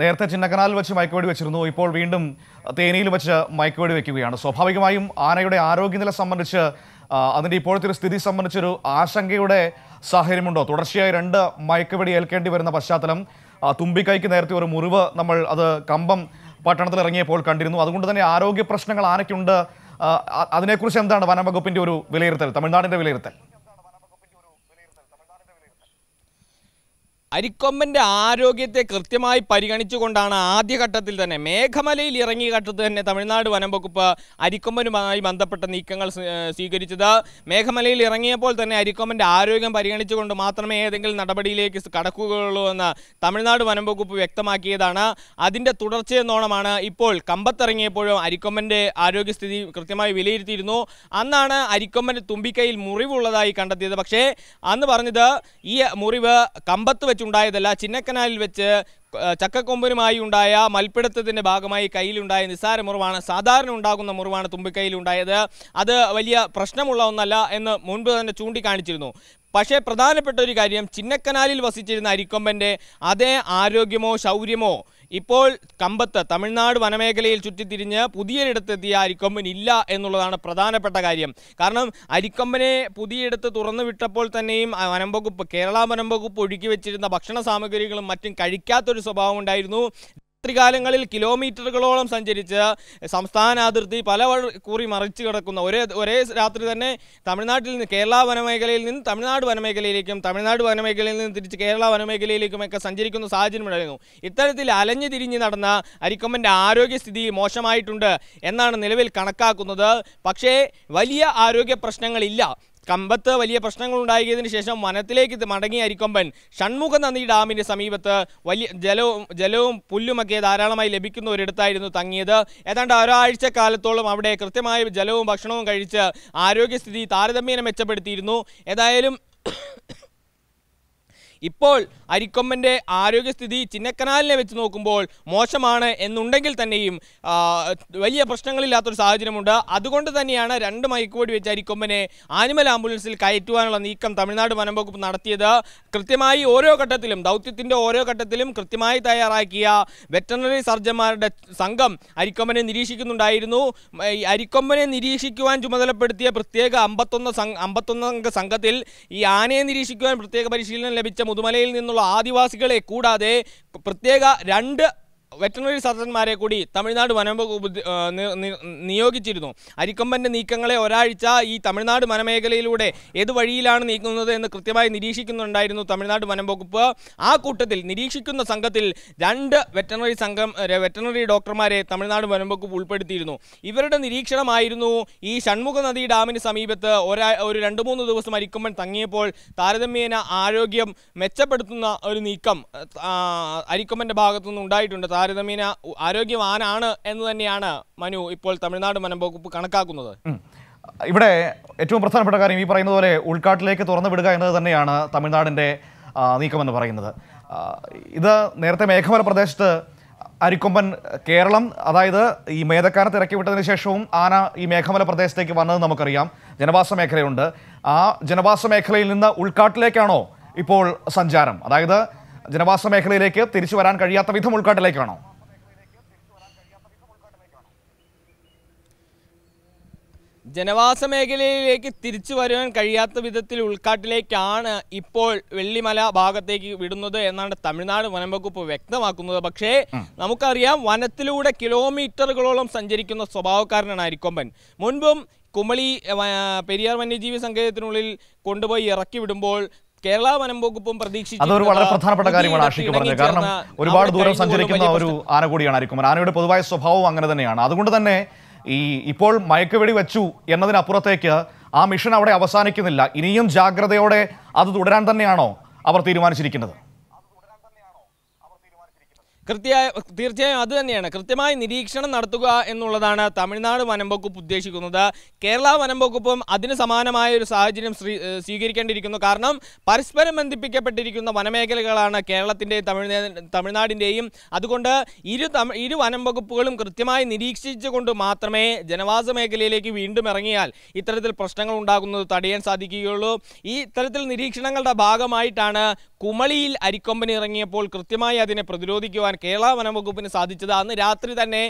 നേരത്തെ ചിന്നക്കനാലിൽ വെച്ച് മയക്കുവെടി വെച്ചിരുന്നു ഇപ്പോൾ വീണ്ടും തേനിയിൽ വെച്ച് മയക്കുവെടി വെക്കുകയാണ് സ്വാഭാവികമായും ആനയുടെ ആരോഗ്യനില സംബന്ധിച്ച് അതിൻ്റെ ഇപ്പോഴത്തെ ഒരു സ്ഥിതി സംബന്ധിച്ചൊരു ആശങ്കയുടെ സാഹചര്യമുണ്ടോ തുടർച്ചയായി രണ്ട് മയക്കുവെടി ഏൽക്കേണ്ടി വരുന്ന പശ്ചാത്തലം തുമ്പിക്കൈക്ക് നേരത്തെ ഒരു മുറിവ് നമ്മൾ അത് കമ്പം പട്ടണത്തിൽ ഇറങ്ങിയപ്പോൾ കണ്ടിരുന്നു അതുകൊണ്ട് തന്നെ ആരോഗ്യ പ്രശ്നങ്ങൾ ആനയ്ക്കുണ്ട് അതിനെക്കുറിച്ച് എന്താണ് വകുപ്പിൻ്റെ ഒരു വിലയിരുത്തൽ തമിഴ്നാടിൻ്റെ വിലയിരുത്തൽ അരിക്കൊമ്പന്റെ ആരോഗ്യത്തെ കൃത്യമായി പരിഗണിച്ചുകൊണ്ടാണ് ആദ്യഘട്ടത്തിൽ തന്നെ മേഘമലയിൽ ഇറങ്ങിയ ഘട്ടത്തിൽ തന്നെ തമിഴ്നാട് വനം വകുപ്പ് അരിക്കൊമ്പനുമായി ബന്ധപ്പെട്ട നീക്കങ്ങൾ സ്വീകരിച്ചത് മേഘമലയിൽ ഇറങ്ങിയപ്പോൾ തന്നെ അരിക്കൊമ്പന്റെ ആരോഗ്യം പരിഗണിച്ചുകൊണ്ട് മാത്രമേ ഏതെങ്കിലും നടപടിയിലേക്ക് കടക്കുകയുള്ളൂ എന്ന് തമിഴ്നാട് വനം വകുപ്പ് വ്യക്തമാക്കിയതാണ് അതിൻ്റെ തുടർച്ചയെന്നോണമാണ് ഇപ്പോൾ കമ്പത്തിറങ്ങിയപ്പോഴും അരിക്കൊമ്പന്റെ ആരോഗ്യസ്ഥിതി കൃത്യമായി വിലയിരുത്തിയിരുന്നു അന്നാണ് അരിക്കൊമ്പന്റെ തുമ്പിക്കൈയിൽ മുറിവുള്ളതായി കണ്ടെത്തിയത് പക്ഷേ അന്ന് പറഞ്ഞത് ഈ മുറിവ് കമ്പത്ത് വെച്ചു ഉണ്ടായതല്ല ചിന്നക്കനാലിൽ വെച്ച് ചക്കക്കൊമ്പനുമായി ഉണ്ടായ മൽപ്പിടുത്തത്തിൻ്റെ ഭാഗമായി കയ്യിലുണ്ടായ നിസ്സാര മുറിവാണ് സാധാരണ ഉണ്ടാകുന്ന മുറിവാണ് തുമ്പിക്കൈയിലുണ്ടായത് അത് വലിയ പ്രശ്നമുള്ള ഒന്നല്ല എന്ന് മുൻപ് തന്നെ ചൂണ്ടിക്കാണിച്ചിരുന്നു പക്ഷേ പ്രധാനപ്പെട്ട ഒരു കാര്യം ചിന്നക്കനാലിൽ വസിച്ചിരുന്ന അരിക്കൊമ്പൻ്റെ അതേ ആരോഗ്യമോ ശൗര്യമോ ഇപ്പോൾ കമ്പത്ത് തമിഴ്നാട് വനമേഖലയിൽ ചുറ്റിത്തിരിഞ്ഞ് പുതിയൊരിടത്തെത്തിയ അരിക്കൊമ്പൻ ഇല്ല എന്നുള്ളതാണ് പ്രധാനപ്പെട്ട കാര്യം കാരണം അരിക്കൊമ്പനെ പുതിയിടത്ത് തുറന്നു വിട്ടപ്പോൾ തന്നെയും വനംവകുപ്പ് കേരള വനംവകുപ്പ് ഒഴുക്കി വെച്ചിരുന്ന ഭക്ഷണ സാമഗ്രികളും മറ്റും കഴിക്കാത്തൊരു സ്വഭാവം ഉണ്ടായിരുന്നു രാത്രികാലങ്ങളിൽ കിലോമീറ്ററുകളോളം സഞ്ചരിച്ച് സംസ്ഥാന അതിർത്തി പല കൂറി മറിച്ച് കിടക്കുന്ന ഒരേ ഒരേ രാത്രി തന്നെ തമിഴ്നാട്ടിൽ നിന്ന് കേരള വനമേഖലയിൽ നിന്ന് തമിഴ്നാട് വനമേഖലയിലേക്കും തമിഴ്നാട് വനമേഖലയിൽ നിന്ന് തിരിച്ച് കേരള വനമേഖലയിലേക്കും ഒക്കെ സഞ്ചരിക്കുന്ന ഉണ്ടായിരുന്നു ഇത്തരത്തിൽ അലഞ്ഞു തിരിഞ്ഞ് നടന്ന അരിക്കൊമ്പൻ്റെ ആരോഗ്യസ്ഥിതി മോശമായിട്ടുണ്ട് എന്നാണ് നിലവിൽ കണക്കാക്കുന്നത് പക്ഷേ വലിയ ആരോഗ്യ പ്രശ്നങ്ങളില്ല കമ്പത്ത് വലിയ പ്രശ്നങ്ങൾ ഉണ്ടായതിന് ശേഷം വനത്തിലേക്ക് മടങ്ങിയ അരിക്കൊമ്പൻ ഷൺമുഖനന്ദി ഡാമിൻ്റെ സമീപത്ത് വലിയ ജലവും ജലവും പുല്ലുമൊക്കെ ധാരാളമായി ലഭിക്കുന്ന ഒരിടത്തായിരുന്നു തങ്ങിയത് ഏതാണ്ട് ഒരാഴ്ച കാലത്തോളം അവിടെ കൃത്യമായ ജലവും ഭക്ഷണവും കഴിച്ച് ആരോഗ്യസ്ഥിതി താരതമ്യേന മെച്ചപ്പെടുത്തിയിരുന്നു ഏതായാലും ഇപ്പോൾ അരിക്കൊമ്പൻ്റെ ആരോഗ്യസ്ഥിതി ചിന്നക്കനാലിനെ വെച്ച് നോക്കുമ്പോൾ മോശമാണ് എന്നുണ്ടെങ്കിൽ തന്നെയും വലിയ പ്രശ്നങ്ങളില്ലാത്തൊരു സാഹചര്യമുണ്ട് അതുകൊണ്ട് തന്നെയാണ് രണ്ട് മൈക്കോടി വെച്ച് അരിക്കൊമ്പനെ ആനിമൽ ആംബുലൻസിൽ കയറ്റുവാനുള്ള നീക്കം തമിഴ്നാട് വനംവകുപ്പ് നടത്തിയത് കൃത്യമായി ഓരോ ഘട്ടത്തിലും ദൗത്യത്തിൻ്റെ ഓരോ ഘട്ടത്തിലും കൃത്യമായി തയ്യാറാക്കിയ വെറ്ററിനറി സർജന്മാരുടെ സംഘം അരിക്കൊമ്പനെ നിരീക്ഷിക്കുന്നുണ്ടായിരുന്നു അരിക്കൊമ്പനെ നിരീക്ഷിക്കുവാൻ ചുമതലപ്പെടുത്തിയ പ്രത്യേക അമ്പത്തൊന്ന് അമ്പത്തൊന്നംഗ സംഘത്തിൽ ഈ ആനയെ നിരീക്ഷിക്കുവാൻ പ്രത്യേക പരിശീലനം ലഭിച്ച മുതുമലയിൽ നിന്നുള്ള ആദിവാസികളെ കൂടാതെ പ്രത്യേക രണ്ട് വെറ്ററിനറി സർജന്മാരെ കൂടി തമിഴ്നാട് വനംവകുപ്പ് നിയോഗിച്ചിരുന്നു അരിക്കമ്പൻ്റെ നീക്കങ്ങളെ ഒരാഴ്ച ഈ തമിഴ്നാട് വനമേഖലയിലൂടെ ഏത് വഴിയിലാണ് നീക്കുന്നത് എന്ന് കൃത്യമായി നിരീക്ഷിക്കുന്നുണ്ടായിരുന്നു തമിഴ്നാട് വനംവകുപ്പ് ആ കൂട്ടത്തിൽ നിരീക്ഷിക്കുന്ന സംഘത്തിൽ രണ്ട് വെറ്ററിനറി സംഘം വെറ്ററിനറി ഡോക്ടർമാരെ തമിഴ്നാട് വനംവകുപ്പ് ഉൾപ്പെടുത്തിയിരുന്നു ഇവരുടെ നിരീക്ഷണമായിരുന്നു ഈ ഷൺമുഖ നദി ഡാമിന് സമീപത്ത് ഒരാ ഒരു രണ്ട് മൂന്ന് ദിവസം അരിക്കമ്പൻ തങ്ങിയപ്പോൾ താരതമ്യേന ആരോഗ്യം മെച്ചപ്പെടുത്തുന്ന ഒരു നീക്കം അരിക്കമ്പൻ്റെ ഭാഗത്തുനിന്ന് ഉണ്ടായിട്ടുണ്ട് താര താരതമ്യേന ആരോഗ്യവാനാണ് എന്ന് തന്നെയാണ് മനു ഇപ്പോൾ തമിഴ്നാട് വനംവകുപ്പ് കണക്കാക്കുന്നത് ഇവിടെ ഏറ്റവും പ്രധാനപ്പെട്ട കാര്യം ഈ പറയുന്നത് പോലെ ഉൾക്കാട്ടിലേക്ക് തുറന്നു വിടുക എന്നത് തന്നെയാണ് തമിഴ്നാടിൻ്റെ നീക്കമെന്ന് പറയുന്നത് ഇത് നേരത്തെ മേഘമല പ്രദേശത്ത് അരിക്കൊമ്പൻ കേരളം അതായത് ഈ മേധക്കാനത്ത് ഇറക്കി വിട്ടതിന് ശേഷവും ആന ഈ മേഘമല പ്രദേശത്തേക്ക് വന്നത് നമുക്കറിയാം ജനവാസ മേഖലയുണ്ട് ആ ജനവാസ മേഖലയിൽ നിന്ന് ഉൾക്കാട്ടിലേക്കാണോ ഇപ്പോൾ സഞ്ചാരം അതായത് ജനവാസ മേഖലയിലേക്ക് തിരിച്ചു വരാൻ കഴിയാത്ത വിധം ഉൾക്കാട്ടിലേക്കാണോ ജനവാസ മേഖലയിലേക്ക് തിരിച്ചു വരുവാൻ കഴിയാത്ത വിധത്തിൽ ഉൾക്കാട്ടിലേക്കാണ് ഇപ്പോൾ വെള്ളിമല ഭാഗത്തേക്ക് വിടുന്നത് എന്നാണ് തമിഴ്നാട് വനം വകുപ്പ് വ്യക്തമാക്കുന്നത് പക്ഷേ നമുക്കറിയാം വനത്തിലൂടെ കിലോമീറ്ററുകളോളം സഞ്ചരിക്കുന്ന സ്വഭാവക്കാരനാണ് അരിക്കൊമ്പൻ മുൻപും കുമളി പെരിയാർ വന്യജീവി സങ്കേതത്തിനുള്ളിൽ കൊണ്ടുപോയി ഇറക്കി വിടുമ്പോൾ കേരള വനം വകുപ്പും പ്രതീക്ഷിച്ചു അതൊരു വളരെ പ്രധാനപ്പെട്ട കാര്യമാണ് ആഷിക്ക് പറഞ്ഞത് കാരണം ഒരുപാട് ദൂരം സഞ്ചരിക്കുന്ന ഒരു ആന കൂടിയാണ് ആനയുടെ പൊതുവായ സ്വഭാവം അങ്ങനെ തന്നെയാണ് അതുകൊണ്ട് തന്നെ ഈ ഇപ്പോൾ മയക്കുവെടി വെച്ചു എന്നതിനപ്പുറത്തേക്ക് ആ മിഷൻ അവിടെ അവസാനിക്കുന്നില്ല ഇനിയും ജാഗ്രതയോടെ അത് തുടരാൻ തന്നെയാണോ അവർ തീരുമാനിച്ചിരിക്കുന്നത് കൃത്യമായ തീർച്ചയായും അത് തന്നെയാണ് കൃത്യമായി നിരീക്ഷണം നടത്തുക എന്നുള്ളതാണ് തമിഴ്നാട് വനം വകുപ്പ് ഉദ്ദേശിക്കുന്നത് കേരള വനം വകുപ്പും അതിന് സമാനമായ ഒരു സാഹചര്യം സ്വീകരിക്കേണ്ടിയിരിക്കുന്നു കാരണം പരസ്പരം ബന്ധിപ്പിക്കപ്പെട്ടിരിക്കുന്ന വനമേഖലകളാണ് കേരളത്തിൻ്റെയും തമിഴ് തമിഴ്നാടിൻ്റെയും അതുകൊണ്ട് ഇരു ഇരു വനം വകുപ്പുകളും കൃത്യമായി നിരീക്ഷിച്ചുകൊണ്ട് മാത്രമേ ജനവാസ മേഖലയിലേക്ക് വീണ്ടും ഇറങ്ങിയാൽ ഇത്തരത്തിൽ പ്രശ്നങ്ങൾ ഉണ്ടാകുന്നത് തടയാൻ സാധിക്കുകയുള്ളൂ ഈ ഇത്തരത്തിൽ നിരീക്ഷണങ്ങളുടെ ഭാഗമായിട്ടാണ് കുമളിയിൽ അരിക്കൊമ്പൻ ഇറങ്ങിയപ്പോൾ കൃത്യമായി അതിനെ പ്രതിരോധിക്കുവാൻ കേരള വനംവകുപ്പിന് സാധിച്ചത് അന്ന് രാത്രി തന്നെ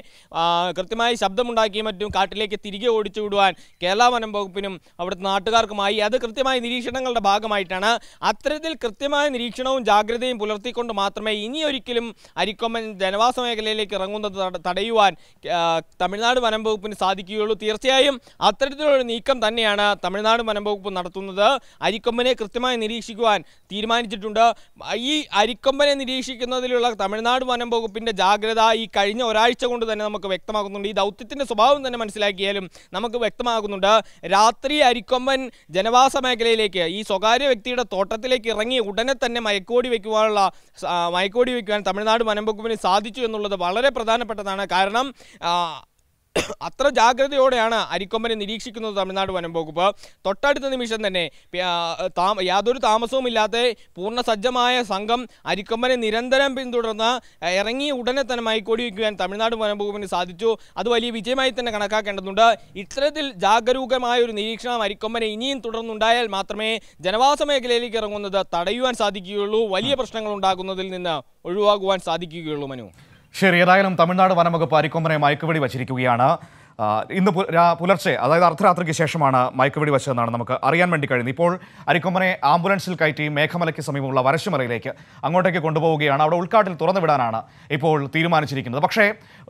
കൃത്യമായി ശബ്ദമുണ്ടാക്കി മറ്റും കാട്ടിലേക്ക് തിരികെ ഓടിച്ചു വിടുവാൻ കേരള വനം വകുപ്പിനും അവിടുത്തെ നാട്ടുകാർക്കുമായി അത് കൃത്യമായ നിരീക്ഷണങ്ങളുടെ ഭാഗമായിട്ടാണ് അത്തരത്തിൽ കൃത്യമായ നിരീക്ഷണവും ജാഗ്രതയും പുലർത്തിക്കൊണ്ട് മാത്രമേ ഇനി ഒരിക്കലും അരിക്കൊമ്പൻ ജനവാസ മേഖലയിലേക്ക് ഇറങ്ങുന്നത് തടയുവാൻ തമിഴ്നാട് വനം വകുപ്പിന് സാധിക്കുകയുള്ളൂ തീർച്ചയായും അത്തരത്തിലുള്ള നീക്കം തന്നെയാണ് തമിഴ്നാട് വനം വകുപ്പ് നടത്തുന്നത് അരിക്കൊമ്പനെ കൃത്യമായി നിരീക്ഷിക്കുവാൻ തീരുമാനിച്ചിട്ടുണ്ട് ഈ അരിക്കൊമ്പനെ നിരീക്ഷിക്കുന്നതിലുള്ള തമിഴ്നാട് വനം വകുപ്പിൻ്റെ ജാഗ്രത ഈ കഴിഞ്ഞ ഒരാഴ്ച കൊണ്ട് തന്നെ നമുക്ക് വ്യക്തമാകുന്നുണ്ട് ഈ ദൗത്യത്തിൻ്റെ സ്വഭാവം തന്നെ മനസ്സിലാക്കിയാലും നമുക്ക് വ്യക്തമാകുന്നുണ്ട് രാത്രി അരിക്കൊമ്പൻ ജനവാസ മേഖലയിലേക്ക് ഈ സ്വകാര്യ വ്യക്തിയുടെ തോട്ടത്തിലേക്ക് ഇറങ്ങി ഉടനെ തന്നെ മയക്കോടി വയ്ക്കുവാനുള്ള മയക്കോടി വയ്ക്കുവാൻ തമിഴ്നാട് വനം വകുപ്പിന് സാധിച്ചു എന്നുള്ളത് വളരെ പ്രധാനപ്പെട്ടതാണ് കാരണം അത്ര ജാഗ്രതയോടെയാണ് അരിക്കൊമ്പനെ നിരീക്ഷിക്കുന്നത് തമിഴ്നാട് വനം വകുപ്പ് തൊട്ടടുത്ത നിമിഷം തന്നെ യാതൊരു പൂർണ്ണ സജ്ജമായ സംഘം അരിക്കൊമ്പനെ നിരന്തരം പിന്തുടർന്ന് ഇറങ്ങി ഉടനെ തന്നെ മൈക്കോടി വയ്ക്കുവാൻ തമിഴ്നാട് വനം വകുപ്പിന് സാധിച്ചു അത് വലിയ വിജയമായി തന്നെ കണക്കാക്കേണ്ടതുണ്ട് ഇത്തരത്തിൽ ജാഗരൂകമായ ഒരു നിരീക്ഷണം അരിക്കൊമ്പനെ ഇനിയും തുടർന്നുണ്ടായാൽ മാത്രമേ ജനവാസ മേഖലയിലേക്ക് ഇറങ്ങുന്നത് തടയുവാൻ സാധിക്കുകയുള്ളൂ വലിയ പ്രശ്നങ്ങൾ ഉണ്ടാകുന്നതിൽ നിന്ന് ഒഴിവാകുവാൻ സാധിക്കുകയുള്ളൂ മനു ശരി ഏതായാലും തമിഴ്നാട് വനംവകുപ്പ് അരിക്കൊമ്പനെ മയക്കുവെടി വച്ചിരിക്കുകയാണ് ഇന്ന് പുലർച്ചെ അതായത് അർദ്ധരാത്രിക്ക് ശേഷമാണ് മയക്കുപിടി വച്ചതെന്നാണ് നമുക്ക് അറിയാൻ വേണ്ടി കഴിയുന്നത് ഇപ്പോൾ അരിക്കൊമ്പനെ ആംബുലൻസിൽ കയറ്റി മേഘമലയ്ക്ക് സമീപമുള്ള വരശുമലയിലേക്ക് അങ്ങോട്ടേക്ക് കൊണ്ടുപോവുകയാണ് അവിടെ ഉൾക്കാട്ടിൽ തുറന്നുവിടാനാണ് ഇപ്പോൾ തീരുമാനിച്ചിരിക്കുന്നത് പക്ഷേ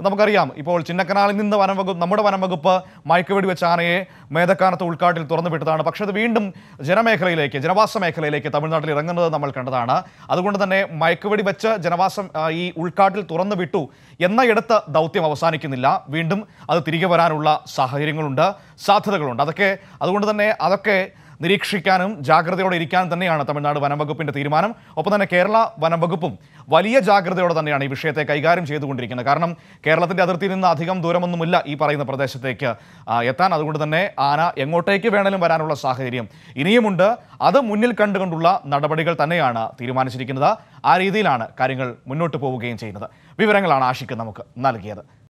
നമുക്കറിയാം ഇപ്പോൾ ചിന്നക്കനാളിൽ നിന്ന് വനം വകുപ്പ് നമ്മുടെ വനം വകുപ്പ് മയക്കുവെടി വെച്ച ആനയെ മേധക്കാനത്ത് ഉൾക്കാട്ടിൽ തുറന്നുവിട്ടതാണ് പക്ഷേ അത് വീണ്ടും ജനമേഖലയിലേക്ക് ജനവാസ മേഖലയിലേക്ക് തമിഴ്നാട്ടിൽ ഇറങ്ങുന്നത് നമ്മൾ കണ്ടതാണ് അതുകൊണ്ട് തന്നെ മയക്കുപിടി വെച്ച് ജനവാസം ഈ ഉൾക്കാട്ടിൽ തുറന്നു വിട്ടു ഇടത്ത് ദൗത്യം അവസാനിക്കുന്നില്ല വീണ്ടും അത് തിരികെ വരാനുള്ള സാഹചര്യങ്ങളുണ്ട് സാധ്യതകളുണ്ട് അതൊക്കെ അതുകൊണ്ട് തന്നെ അതൊക്കെ നിരീക്ഷിക്കാനും ജാഗ്രതയോടെ ഇരിക്കാനും തന്നെയാണ് തമിഴ്നാട് വനംവകുപ്പിൻ്റെ തീരുമാനം ഒപ്പം തന്നെ കേരള വനംവകുപ്പും വലിയ ജാഗ്രതയോടെ തന്നെയാണ് ഈ വിഷയത്തെ കൈകാര്യം ചെയ്തുകൊണ്ടിരിക്കുന്നത് കാരണം കേരളത്തിൻ്റെ അതിർത്തിയിൽ നിന്ന് അധികം ദൂരമൊന്നുമില്ല ഈ പറയുന്ന പ്രദേശത്തേക്ക് എത്താൻ അതുകൊണ്ട് തന്നെ ആന എങ്ങോട്ടേക്ക് വേണേലും വരാനുള്ള സാഹചര്യം ഇനിയുമുണ്ട് അത് മുന്നിൽ കണ്ടുകൊണ്ടുള്ള നടപടികൾ തന്നെയാണ് തീരുമാനിച്ചിരിക്കുന്നത് ആ രീതിയിലാണ് കാര്യങ്ങൾ മുന്നോട്ട് പോവുകയും ചെയ്യുന്നത് വിവരങ്ങളാണ് ആഷിക്ക് നമുക്ക് നൽകിയത്